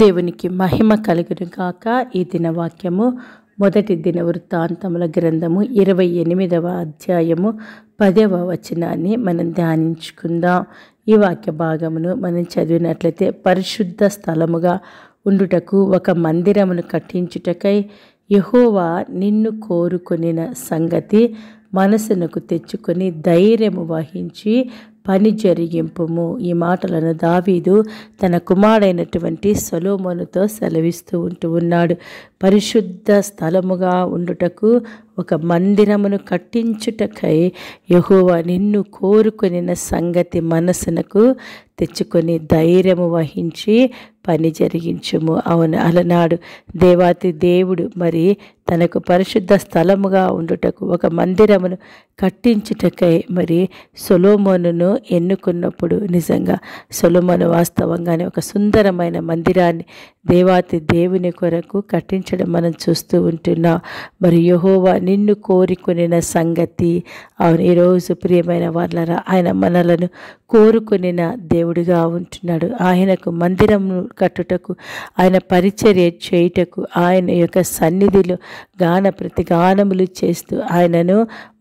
దేవునికి మహిమ కలుగును కాక ఈ దినవాక్యము మొదటి దిన వృత్తాంతముల గ్రంథము ఇరవై ఎనిమిదవ అధ్యాయము పదవ వచనాన్ని మనం ధ్యానించుకుందాం ఈ వాక్య భాగమును మనం చదివినట్లయితే పరిశుద్ధ స్థలముగా ఉండుటకు ఒక మందిరమును కట్టించుటకై యహోవా నిన్ను కోరుకొనిన సంగతి మనసునకు తెచ్చుకొని ధైర్యము వహించి పని జరిగింపుము ఈ మాటలను దావీదు తన కుమారుడైనటువంటి సొలోమోనుతో సెలవిస్తూ ఉంటూ ఉన్నాడు పరిశుద్ధ స్థలముగా ఉండుటకు ఒక మందిరమును కట్టించుటకై యహోవా నిన్ను కోరుకొనిన సంగతి మనసునకు తెచ్చుకొని ధైర్యము వహించి పని జరిగించుము అవును అలనాడు దేవాతి దేవుడు మరి తనకు పరిశుద్ధ స్థలముగా ఉండుటకు ఒక మందిరమును కట్టించుటకై మరి సొలోమోను ఎన్నుకున్నప్పుడు నిజంగా సొలోమోను వాస్తవంగానే ఒక సుందరమైన మందిరాన్ని దేవాతి దేవుని కొరకు కట్టించడం మనం చూస్తూ ఉంటున్నాం మరి యహోవా నిన్ను కోరుకునిన సంగతి అవును ఈరోజు ప్రియమైన వాళ్ళరా ఆయన మనలను కోరుకునిన దేవుడిగా ఉంటున్నాడు ఆయనకు మందిరం కట్టుటకు ఆయన పరిచర్య చేయుటకు ఆయన యొక్క సన్నిధిలో గాన ప్రతిగానములు చేస్తూ ఆయనను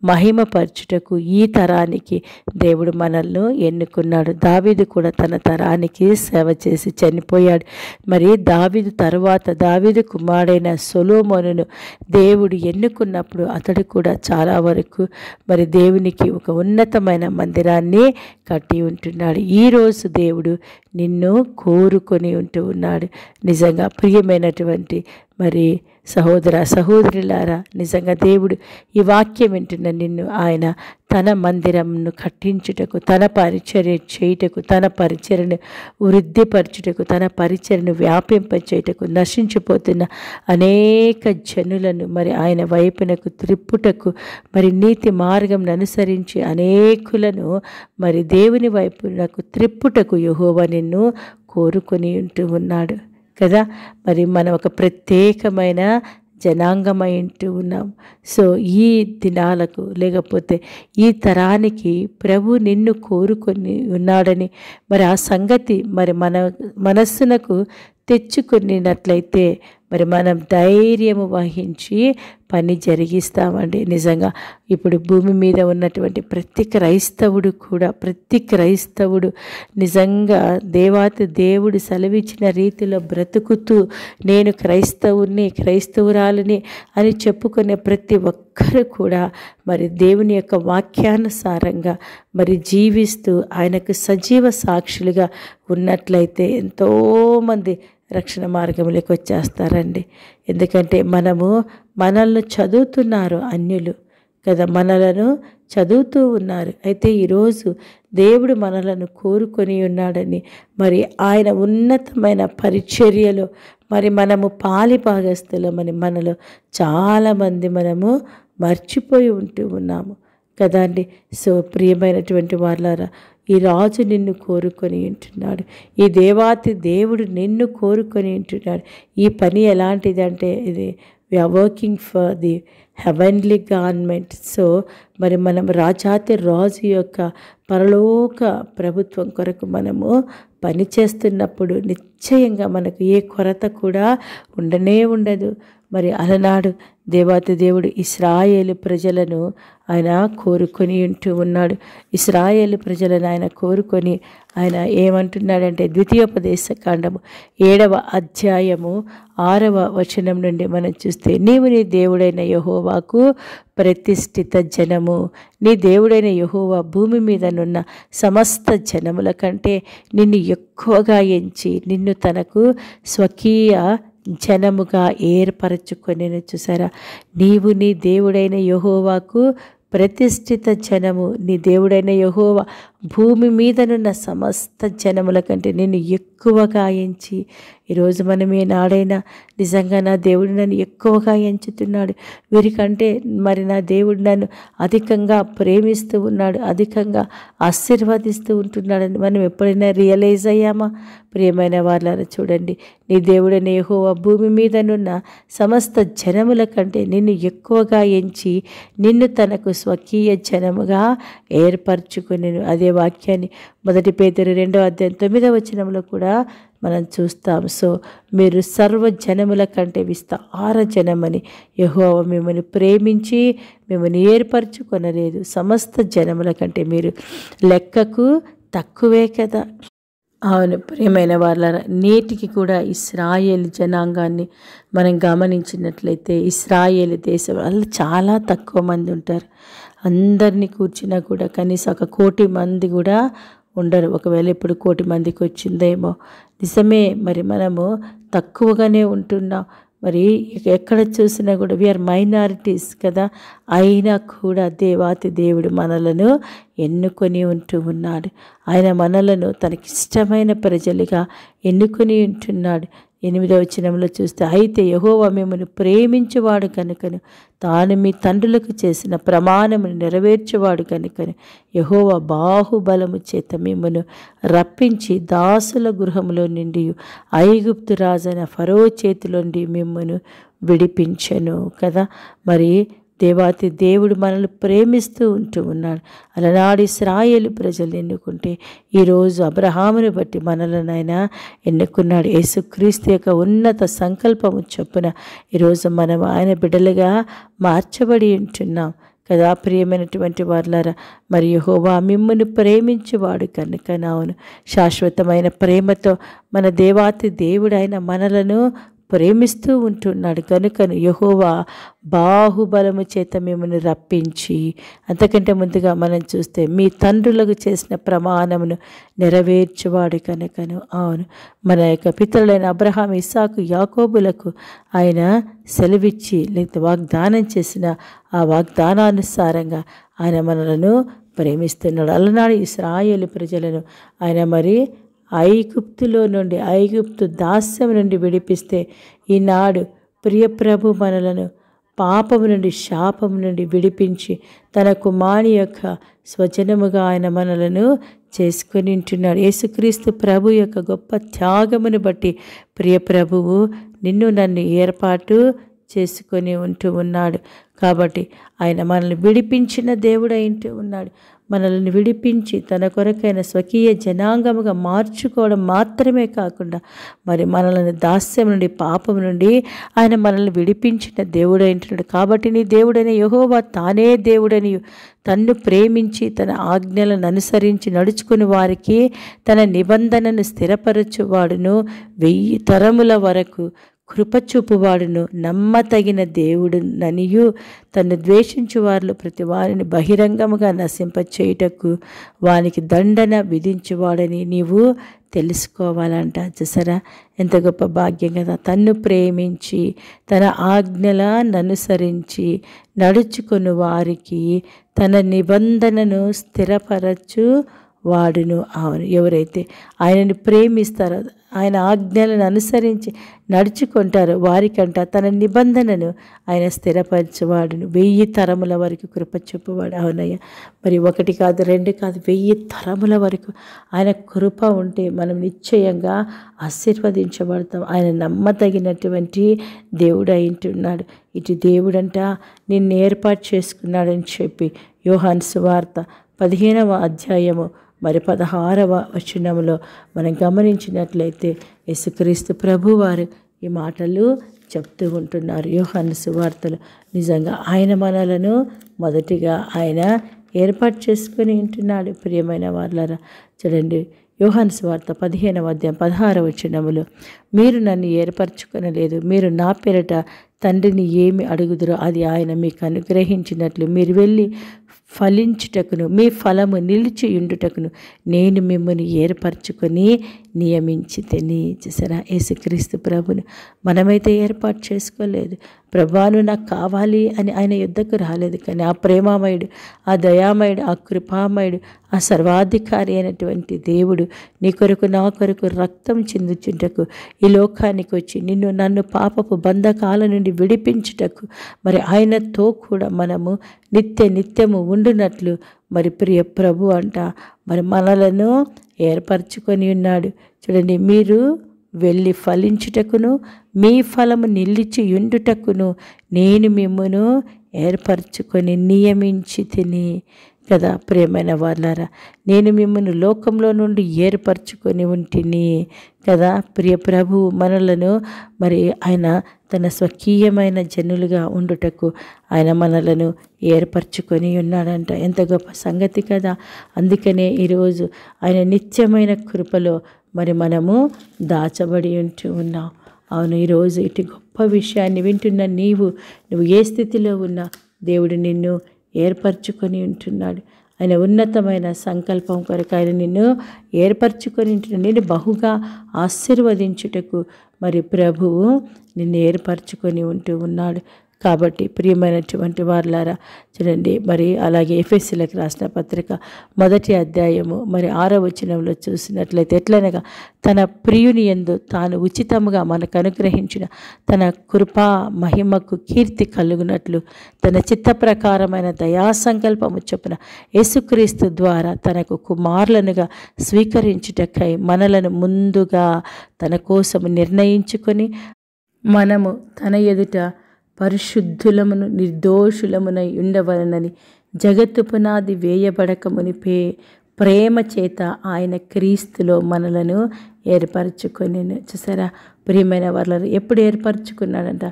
మహిమపరచుటకు ఈ తరానికి దేవుడు మనల్ని ఎన్నుకున్నాడు దావీదు కూడా తన తరానికి సేవ చేసి చనిపోయాడు మరి దావీదు తరువాత దావీదు కుమారుడైన సొలోమోను దేవుడు ఎన్నుకున్నప్పుడు ఉన్నప్పుడు అతడు కూడా చాలా వరకు మరి దేవునికి ఒక ఉన్నతమైన మందిరాన్ని కట్టి ఉంటున్నాడు ఈరోజు దేవుడు నిన్ను కోరుకొని ఉంటూ ఉన్నాడు నిజంగా ప్రియమైనటువంటి మరి సహోదర సహోదరులారా నిజంగా దేవుడు ఈ వాక్యం వింటున్న నిన్ను ఆయన తన మందిరంను కట్టించుటకు తన పరిచర్య చేయుటకు తన పరిచర్ను వృద్ధిపరచుటకు తన పరిచర్ను వ్యాపింపచేయుటకు నశించిపోతున్న అనేక జనులను మరి ఆయన వైపునకు త్రిప్పుటకు మరి నీతి మార్గం అనుసరించి అనేకులను మరి దేవుని వైపునకు త్రిప్పుటకు యహోవ నిన్ను కోరుకొని ఉంటూ ఉన్నాడు కదా మరి మనం ఒక ప్రత్యేకమైన జనాంగమైంటూ ఉన్నాం సో ఈ దినాలకు లేకపోతే ఈ తరానికి ప్రభు నిన్ను కోరుకొని ఉన్నాడని మరి ఆ సంగతి మరి మన మనస్సునకు తెచ్చుకొనినట్లయితే మరి మనం ధైర్యము వహించి పని జరిగిస్తామండి నిజంగా ఇప్పుడు భూమి మీద ఉన్నటువంటి ప్రతి క్రైస్తవుడు కూడా ప్రతి క్రైస్తవుడు నిజంగా దేవాతి దేవుడు సెలవిచ్చిన రీతిలో బ్రతుకుతూ నేను క్రైస్తవుని క్రైస్తవురాలని అని చెప్పుకునే ప్రతి ఒక్కరు కూడా మరి దేవుని యొక్క వాక్యానుసారంగా మరి జీవిస్తూ ఆయనకు సజీవ సాక్షులుగా ఉన్నట్లయితే ఎంతోమంది రక్షణ మార్గంలోకి వచ్చేస్తారండి ఎందుకంటే మనము మనల్ని చదువుతున్నారు అన్యులు కదా మనలను చదువుతూ ఉన్నారు అయితే ఈరోజు దేవుడు మనలను కోరుకొని ఉన్నాడని మరి ఆయన ఉన్నతమైన పరిచర్యలో మరి మనము పాలి భాగస్థులమని మనలో చాలామంది మనము మర్చిపోయి ఉంటూ ఉన్నాము కదా అండి సో ప్రియమైనటువంటి వాళ్ళారా ఈ రాజు నిన్ను కోరుకొని ఉంటున్నాడు ఈ దేవాతి దేవుడు నిన్ను కోరుకొని ఉంటున్నాడు ఈ పని ఎలాంటిదంటే ఇది we are working for the heavenly government so మరి మనం రాజాతి రాజు యొక్క పరలోక ప్రభుత్వం కొరకు మనము పని చేస్తున్నప్పుడు నిశ్చయంగా మనకు ఏ కొరత కూడా ఉండనే ఉండదు మరి అలనాడు దేవాతి దేవుడు ఇస్రాయేలు ప్రజలను ఆయన కోరుకొని ఉంటూ ఉన్నాడు ఇస్రాయేలు ప్రజలను ఆయన కోరుకొని ఆయన ఏమంటున్నాడంటే ద్వితీయోపదేశ కాండము ఏడవ అధ్యాయము ఆరవ వచనం నుండి మనం చూస్తే నీవు నీ దేవుడైన యహోవాకు ప్రతిష్ఠిత జనము నీ దేవుడైన యహోవా భూమి మీద నున్న సమస్త జనముల కంటే నిన్ను ఎక్కువగా ఎంచి నిన్ను తనకు స్వకీయ జనముగా ఏర్పరచుకొనిను చూసారా నీవు నీ దేవుడైన యహోవాకు ప్రతిష్ఠిత జనము నీ దేవుడైన యహోవా భూమి మీదనున్న సమస్త జనముల కంటే నేను ఎక్కువగా ఎంచి ఈరోజు మనం ఏనాడైనా నిజంగా నా దేవుడు నన్ను ఎక్కువగా ఎంచుతున్నాడు వీరికంటే మరి నా దేవుడు నన్ను అధికంగా ప్రేమిస్తూ ఉన్నాడు అధికంగా ఆశీర్వదిస్తూ ఉంటున్నాడని మనం ఎప్పుడైనా రియలైజ్ అయ్యామా ప్రియమైన వాళ్ళని చూడండి నీ దేవుడనే యహోవా భూమి మీదనున్న సమస్త జనముల కంటే నిన్ను ఎక్కువగా ఎంచి నిన్ను తనకు స్వకీయ జనముగా ఏర్పరచుకుని అదే అదే వాక్యాన్ని మొదటి పేదరు రెండవ అధ్యాయం తొమ్మిదవ వచనంలో కూడా మనం చూస్తాం సో మీరు సర్వ జనముల కంటే విస్తార జనమని యహోవ మిమ్మల్ని ప్రేమించి మిమ్మల్ని ఏర్పరచుకొనలేదు సమస్త జనముల కంటే మీరు లెక్కకు తక్కువే కదా అవును ప్రియమైన వాళ్ళ నేటికి కూడా ఇస్రాయేల్ జనాంగాన్ని మనం గమనించినట్లయితే ఇస్రాయేల్ దేశం వాళ్ళు చాలా తక్కువ మంది ఉంటారు అందరినీ కూర్చున్నా కూడా కనీసం ఒక కోటి మంది కూడా ఉండరు ఒకవేళ ఇప్పుడు కోటి మందికి వచ్చిందేమో నిజమే మరి మనము తక్కువగానే ఉంటున్నాం మరి ఎక్కడ చూసినా కూడా విఆర్ మైనారిటీస్ కదా అయినా కూడా దేవాతి దేవుడు మనలను ఎన్నుకొని ఉంటూ ఉన్నాడు ఆయన మనలను తనకిష్టమైన ప్రజలుగా ఎన్నుకొని ఉంటున్నాడు ఎనిమిదో చిన్నంలో చూస్తే అయితే యహోవా మిమ్మల్ని ప్రేమించేవాడు కనుకను తాను మీ తండ్రులకు చేసిన ప్రమాణమును నెరవేర్చేవాడు కనుకను యహోవా బాహుబలము చేత మిమ్మను రప్పించి దాసుల గృహంలో నుండి ఐగుప్తు రాజైన ఫరో చేతిలోండి మిమ్మను విడిపించను కదా మరి దేవాతి దేవుడు మనల్ని ప్రేమిస్తూ ఉంటూ ఉన్నాడు అలనాడు ఇస్రాయేలు ప్రజలు ఎన్నుకుంటే ఈరోజు అబ్రహామును బట్టి మనలను ఆయన ఎన్నుకున్నాడు యేసుక్రీస్తు యొక్క ఉన్నత సంకల్పము చొప్పున ఈరోజు మనం ఆయన బిడ్డలుగా మార్చబడి ఉంటున్నాం కదా ప్రియమైనటువంటి వారులారా మరి యహోవా మిమ్మల్ని ప్రేమించేవాడు కనుక నావును శాశ్వతమైన ప్రేమతో మన దేవాతి దేవుడైన మనలను ప్రేమిస్తూ ఉంటున్నాడు కనుక యహోవా బాహుబలము చేత మిమ్మల్ని రప్పించి అంతకంటే ముందుగా మనం చూస్తే మీ తండ్రులకు చేసిన ప్రమాణమును నెరవేర్చువాడు కనుకను అవును మన యొక్క పితరులైన అబ్రహాం ఇసాకు యాకోబులకు ఆయన సెలవిచ్చి లేదా వాగ్దానం చేసిన ఆ వాగ్దానానుసారంగా ఆయన మనలను ప్రేమిస్తున్నాడు అలనాడు ఇస్రాయేలు ప్రజలను ఆయన మరి ఐగుప్తులో నుండి ఐగుప్తు దాస్యం నుండి విడిపిస్తే ఈనాడు ప్రియప్రభు మనలను పాపము నుండి శాపం నుండి విడిపించి తన కుమారి యొక్క స్వజనముగా ఆయన మనలను చేసుకుని ఉంటున్నాడు యేసుక్రీస్తు ప్రభు యొక్క గొప్ప త్యాగమును బట్టి ప్రియ ప్రభువు నిన్ను నన్ను ఏర్పాటు చేసుకొని ఉంటూ ఉన్నాడు కాబట్టి ఆయన మనల్ని విడిపించిన దేవుడై ఉంటూ ఉన్నాడు మనల్ని విడిపించి తన కొరకైన స్వకీయ జనాంగముగా మార్చుకోవడం మాత్రమే కాకుండా మరి మనల్ని దాస్యం నుండి పాపం నుండి ఆయన మనల్ని విడిపించిన దేవుడైంటున్నాడు కాబట్టి నీ దేవుడైన యహోవా తానే దేవుడని తన్ను ప్రేమించి తన ఆజ్ఞలను అనుసరించి నడుచుకుని వారికి తన నిబంధనను స్థిరపరచువాడును వెయ్యి తరముల వరకు కృపచూపువాడును నమ్మతగిన దేవుడు ననియు తను ద్వేషించు వారు ప్రతి వారిని బహిరంగముగా నశింపచేయుటకు వానికి దండన విధించువాడని నీవు తెలుసుకోవాలంట చూసారా ఎంత గొప్ప భాగ్యం కదా తన్ను ప్రేమించి తన ఆజ్ఞలననుసరించి నడుచుకుని వారికి తన నిబంధనను స్థిరపరచు వాడును అవును ఎవరైతే ఆయనను ప్రేమిస్తారో ఆయన ఆజ్ఞలను అనుసరించి నడుచుకుంటారో వారికంట తన నిబంధనను ఆయన స్థిరపరచేవాడును వెయ్యి తరముల వరకు కృప చూపువాడు అవునయ్య మరి ఒకటి కాదు రెండు కాదు వెయ్యి తరముల వరకు ఆయన కృప ఉంటే మనం నిశ్చయంగా ఆశీర్వదించబడతాం ఆయన నమ్మదగినటువంటి దేవుడు అయింటున్నాడు ఇటు దేవుడంట నిన్ను ఏర్పాటు చేసుకున్నాడని చెప్పి యోహాన్ సువార్త పదిహేనవ అధ్యాయము మరి పదహారవ వచనంలో మనం గమనించినట్లయితే యేసుక్రీస్తు ప్రభు వారు ఈ మాటలు చెప్తూ ఉంటున్నారు యోహాను సువార్తలు నిజంగా ఆయన మనలను మొదటిగా ఆయన ఏర్పాటు చేసుకుని ఉంటున్నాడు ప్రియమైన వాళ్ళరా చూడండి యోహాను స్వార్త పదిహేనవ అధ్యాయం పదహారు వచనములు మీరు నన్ను ఏర్పరచుకునలేదు మీరు నా పేరిట తండ్రిని ఏమి అడుగుదురో అది ఆయన మీకు అనుగ్రహించినట్లు మీరు వెళ్ళి ఫలించుటకును మీ ఫలము నిలిచి ఉండుటకును నేను మిమ్మల్ని ఏర్పరచుకొని నియమించి తిని చూసారా యేసుక్రీస్తు ప్రభును మనమైతే ఏర్పాటు చేసుకోలేదు ప్రభాను నాకు కావాలి అని ఆయన యుద్ధకు రాలేదు కానీ ఆ ప్రేమామయుడు ఆ దయామయుడు ఆ కృపామయుడు ఆ సర్వాధికారి అయినటువంటి దేవుడు నీ కొరకు నా కొరకు రక్తం చెందుచుటకు ఈ లోకానికి వచ్చి నిన్ను నన్ను పాపపు బంధకాల నుండి విడిపించుటకు మరి ఆయనతో కూడా మనము నిత్య నిత్యము ఉండునట్లు మరి ప్రియ ప్రభు అంట మరి మనలను ఏర్పరచుకొని ఉన్నాడు చూడండి మీరు వెళ్ళి ఫలించుటకును మీ ఫలము నిలిచి ఉండుటకును నేను మిమ్మను ఏర్పరచుకొని నియమించి తిని కదా ప్రేమైన వాళ్ళారా నేను మిమ్మల్ని లోకంలో నుండి ఏర్పరచుకొని ఉంటిని కదా ప్రియ ప్రభు మనలను మరి ఆయన తన స్వకీయమైన జనులుగా ఉండుటకు ఆయన మనలను ఏర్పరచుకొని ఉన్నాడంట ఎంత గొప్ప సంగతి కదా అందుకనే ఈరోజు ఆయన నిత్యమైన కృపలో మరి మనము దాచబడి ఉంటూ ఉన్నాం అవును ఈరోజు ఇటు గొప్ప విషయాన్ని వింటున్న నీవు నువ్వు ఏ స్థితిలో ఉన్నా దేవుడు నిన్ను ఏర్పరచుకొని ఉంటున్నాడు ఆయన ఉన్నతమైన సంకల్పం కొరకు ఆయన నిన్ను ఏర్పరచుకొని ఉంటున్నాడు నేను బహుగా ఆశీర్వదించుటకు మరి ప్రభువు నిన్ను ఏర్పరచుకొని ఉంటూ ఉన్నాడు కాబట్టి ప్రియమైనటువంటి వారులారా చూడండి మరి అలాగే ఎఫ్ఎస్సీలకు రాసిన పత్రిక మొదటి అధ్యాయము మరి ఆరో వచనంలో చూసినట్లయితే ఎట్లనగా తన ప్రియుని ఎందు తాను ఉచితముగా మనకు అనుగ్రహించిన తన కృపా మహిమకు కీర్తి కలుగునట్లు తన చిత్త ప్రకారమైన దయాసంకల్పము చొప్పున యేసుక్రీస్తు ద్వారా తనకు కుమారులనుగా స్వీకరించుటకై మనలను ముందుగా తన కోసం నిర్ణయించుకొని మనము తన ఎదుట పరిశుద్ధులమును నిర్దోషులమునై ఉండవలనని జగత్తు పునాది వేయబడక ప్రేమ చేత ఆయన క్రీస్తులో మనలను ఏర్పరచుకొని చూసారా ప్రియమైన వాళ్ళను ఎప్పుడు ఏర్పరచుకున్నాడంట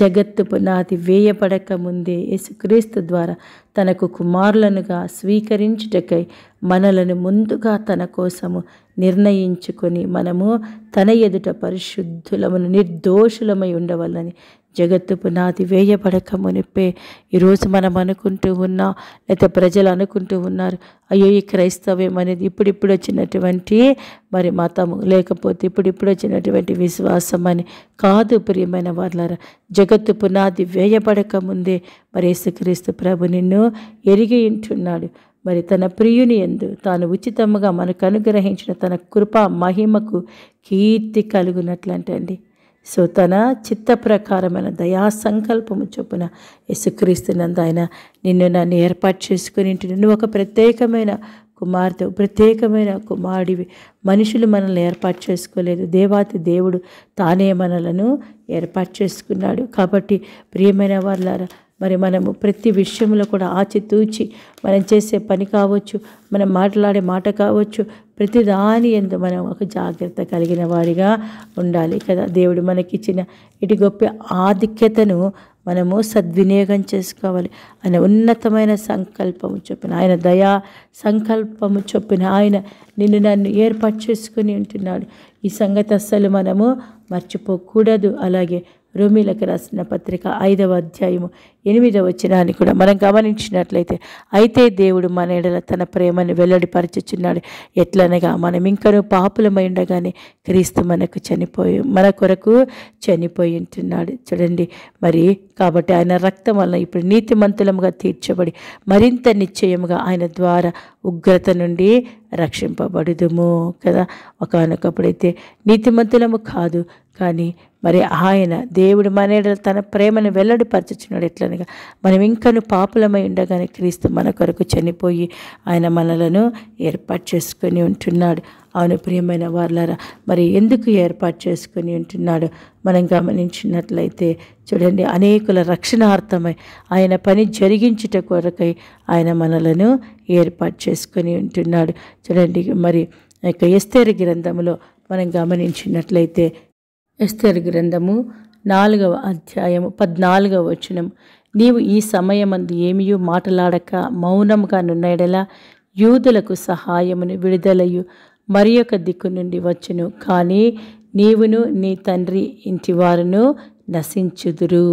జగత్తు పునాది వేయబడక ముందే యేసుక్రీస్తు ద్వారా తనకు కుమారులనుగా స్వీకరించుటకై మనలను ముందుగా తన కోసము నిర్ణయించుకొని మనము తన ఎదుట పరిశుద్ధులమును నిర్దోషులమై ఉండవాలని జగత్తు పునాది వేయబడక మునిపే ఈరోజు మనం అనుకుంటూ ఉన్నా లేకపోతే ప్రజలు అనుకుంటూ ఉన్నారు అయ్యో ఈ క్రైస్తవ్యం అనేది ఇప్పుడిప్పుడు వచ్చినటువంటి మరి మతము లేకపోతే ఇప్పుడిప్పుడు వచ్చినటువంటి విశ్వాసం అని కాదు ప్రియమైన వాళ్ళ జగత్తు పునాది వేయబడక ముందే మరి యేసుక్రీస్తు ప్రభు నిన్ను ఎరిగి ఉంటున్నాడు మరి తన ప్రియుని ఎందు తాను ఉచితముగా మనకు అనుగ్రహించిన తన కృప మహిమకు కీర్తి కలుగునట్లంటండి సో తన చిత్త ప్రకారమైన దయా సంకల్పము చొప్పున యేసుక్రీస్తునందు ఆయన నిన్ను నన్ను ఏర్పాటు చేసుకుని నువ్వు ఒక ప్రత్యేకమైన కుమార్తె ప్రత్యేకమైన కుమారుడివి మనుషులు మనల్ని ఏర్పాటు చేసుకోలేదు దేవాతి దేవుడు తానే మనలను ఏర్పాటు చేసుకున్నాడు కాబట్టి ప్రియమైన వాళ్ళారా మరి మనము ప్రతి విషయంలో కూడా ఆచితూచి మనం చేసే పని కావచ్చు మనం మాట్లాడే మాట కావచ్చు ప్రతి దాని ఎందు మనం ఒక జాగ్రత్త కలిగిన వాడిగా ఉండాలి కదా దేవుడు మనకిచ్చిన ఇటు గొప్ప ఆధిక్యతను మనము సద్వినియోగం చేసుకోవాలి ఆయన ఉన్నతమైన సంకల్పము చొప్పిన ఆయన దయా సంకల్పము చొప్పిన ఆయన నిన్ను నన్ను ఏర్పాటు చేసుకుని ఉంటున్నాడు ఈ సంగతి అస్సలు మనము మర్చిపోకూడదు అలాగే రోమిలకు రాసిన పత్రిక ఐదవ అధ్యాయము ఎనిమిదవ వచనాన్ని కూడా మనం గమనించినట్లయితే అయితే దేవుడు మన ఎడల తన ప్రేమను వెల్లడిపరచుచున్నాడు ఎట్లనగా మనం ఇంకనూ పాపులమై ఉండగానే క్రీస్తు మనకు చనిపోయి మన కొరకు చనిపోయి ఉంటున్నాడు చూడండి మరి కాబట్టి ఆయన రక్తం వలన ఇప్పుడు నీతిమంతులముగా తీర్చబడి మరింత నిశ్చయముగా ఆయన ద్వారా ఉగ్రత నుండి రక్షింపబడుదుము కదా ఒకనొకప్పుడైతే నీతిమంతులము కాదు కానీ మరి ఆయన దేవుడు మన తన ప్రేమను వెల్లడిపరచుచున్నాడు ఎట్లనగా మనం ఇంకను పాపులమై ఉండగానే క్రీస్తు మన కొరకు చనిపోయి ఆయన మనలను ఏర్పాటు చేసుకొని ఉంటున్నాడు అవును ప్రియమైన వాళ్ళారా మరి ఎందుకు ఏర్పాటు చేసుకొని ఉంటున్నాడు మనం గమనించినట్లయితే చూడండి అనేకుల రక్షణార్థమై ఆయన పని జరిగించుట కొరకై ఆయన మనలను ఏర్పాటు చేసుకొని ఉంటున్నాడు చూడండి మరి యొక్క ఎస్తేర గ్రంథంలో మనం గమనించినట్లయితే ఎస్తర్ గ్రంథము నాలుగవ అధ్యాయము పద్నాలుగవ వచనం నీవు ఈ సమయమందు ఏమియూ మాటలాడక మౌనముగా నున్నడల యూదులకు సహాయమును విడుదలయు మరి యొక్క దిక్కు నుండి వచ్చును కానీ నీవును నీ తండ్రి ఇంటి వారును నశించుదురు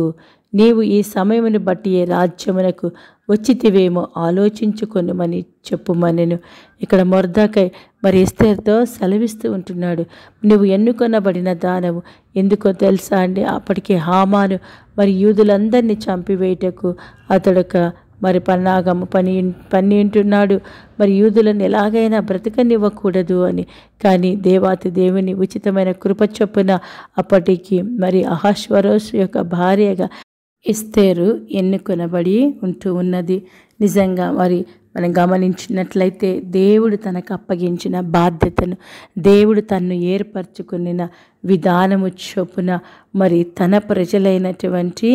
నీవు ఈ సమయమును బట్టి ఏ రాజ్యమునకు వచ్చితివేమో ఆలోచించుకొనుమని చెప్పుమనెను ఇక్కడ మొరదాకై మరి ఎస్తేతో సెలవిస్తూ ఉంటున్నాడు నువ్వు ఎన్నుకొనబడిన దానవు ఎందుకో తెలుసా అండి అప్పటికే హామాను మరి యూదులందరినీ చంపివేయటకు అతడొక మరి పన్నాగము పని పని ఉంటున్నాడు మరి యూదులను ఎలాగైనా బ్రతకనివ్వకూడదు అని కానీ దేవాతి దేవుని ఉచితమైన కృప చొప్పున అప్పటికి మరి అహాశ్వరోస్ యొక్క భార్యగా ఇస్తేరు ఎన్నుకొనబడి ఉంటూ ఉన్నది నిజంగా మరి మనం గమనించినట్లయితే దేవుడు తనకు అప్పగించిన బాధ్యతను దేవుడు తన్ను ఏర్పరచుకున్న విధానము చొప్పున మరి తన ప్రజలైనటువంటి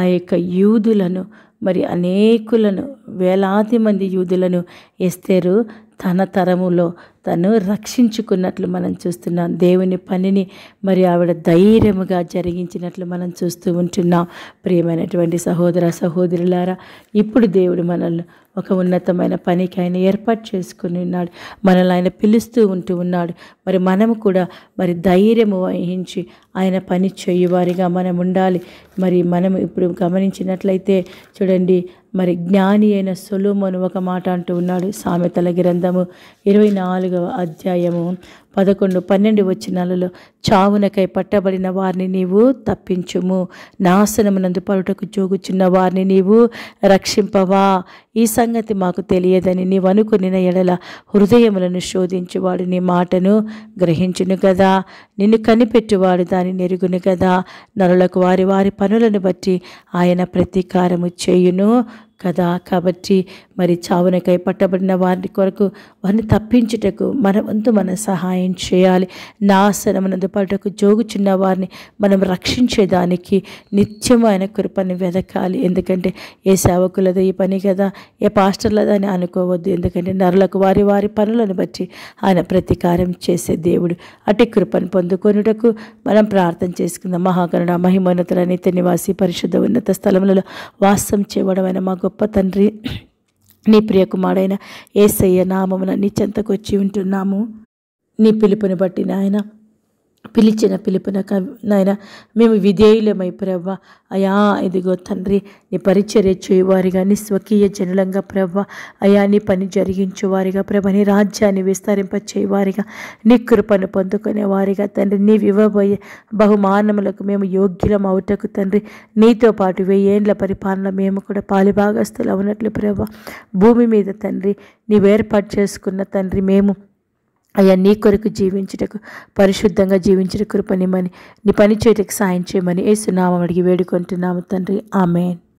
ఆ యొక్క యూదులను మరి అనేకులను వేలాది మంది యూదులను ఎస్తేరు తన తరములో తను రక్షించుకున్నట్లు మనం చూస్తున్నాం దేవుని పనిని మరి ఆవిడ ధైర్యముగా జరిగించినట్లు మనం చూస్తూ ఉంటున్నాం ప్రియమైనటువంటి సహోదర సహోదరులారా ఇప్పుడు దేవుడు మనల్ని ఒక ఉన్నతమైన పనికి ఆయన ఏర్పాటు చేసుకుని ఉన్నాడు మనల్ని ఆయన పిలుస్తూ ఉంటూ ఉన్నాడు మరి మనము కూడా మరి ధైర్యము వహించి ఆయన పని చేయువారిగా మనం ఉండాలి మరి మనం ఇప్పుడు గమనించినట్లయితే చూడండి మరి జ్ఞాని అయిన సొలోమోను ఒక మాట అంటూ ఉన్నాడు సామెతల గ్రంథము ఇరవై నాలుగు నాలుగవ అధ్యాయము పదకొండు పన్నెండు వచ్చినాలలో చావునకై పట్టబడిన వారిని నీవు తప్పించుము నాశనమునందు పరుటకు జోగుచున్న వారిని నీవు రక్షింపవా ఈ సంగతి మాకు తెలియదని నీవు అనుకునిన ఎడల హృదయములను శోధించువాడు నీ మాటను గ్రహించును కదా నిన్ను కనిపెట్టువాడు దాని నెరుగును కదా నరులకు వారి వారి పనులను బట్టి ఆయన ప్రతీకారము చేయును కదా కాబట్టి మరి చావునకై పట్టబడిన వారి కొరకు వారిని తప్పించుటకు మన వంతు మనం సహాయం చేయాలి నాశనమునందు పడుటకు జోగుచున్న వారిని మనం రక్షించేదానికి ఆయన కృపను వెదకాలి ఎందుకంటే ఏ సేవకులది ఈ పని కదా ఏ పాస్టర్లదా అని అనుకోవద్దు ఎందుకంటే నరులకు వారి వారి పనులను బట్టి ఆయన ప్రతీకారం చేసే దేవుడు అటు కృపను పొందుకొనుటకు మనం ప్రార్థన చేసుకుందాం మహాకరుణ మహిమోన్నతుల నిత్య నివాసి పరిశుద్ధ ఉన్నత స్థలములలో వాసం చేయడమైన మా గొప్ప తండ్రి నీ ప్రియకుమారుడైన ఏసయ్య నామమున నీ చెంతకొచ్చి ఉంటున్నాము నీ పిలుపుని బట్టి నాయన పిలిచిన పిలుపునక నాయన మేము విధేయులమై ప్రవ్వ అయా ఇదిగో తండ్రి నీ పరిచర్య చేయవారిగా నీ స్వకీయ జనులంగా ప్రవ్వ అయా నీ పని జరిగించేవారిగా ప్రభ నీ రాజ్యాన్ని విస్తరింప చేయవారిగా నీ కృపను పొందుకునేవారిగా తండ్రి నీ ఇవ్వబోయే బహుమానములకు మేము యోగ్యులం అవుటకు తండ్రి నీతో పాటు వెయ్యేండ్ల పరిపాలన మేము కూడా పాలిభాగస్తులు అవునట్లు ప్రభ భూమి మీద తండ్రి నీవేర్పాటు చేసుకున్న తండ్రి మేము అయ్యా నీ కొరకు జీవించుటకు పరిశుద్ధంగా జీవించిన కృపనిమ్మని నీ పని చేయటకు సాయం చేయమని ఏసునామం అడిగి వేడుకుంటున్నాము తండ్రి ఆమె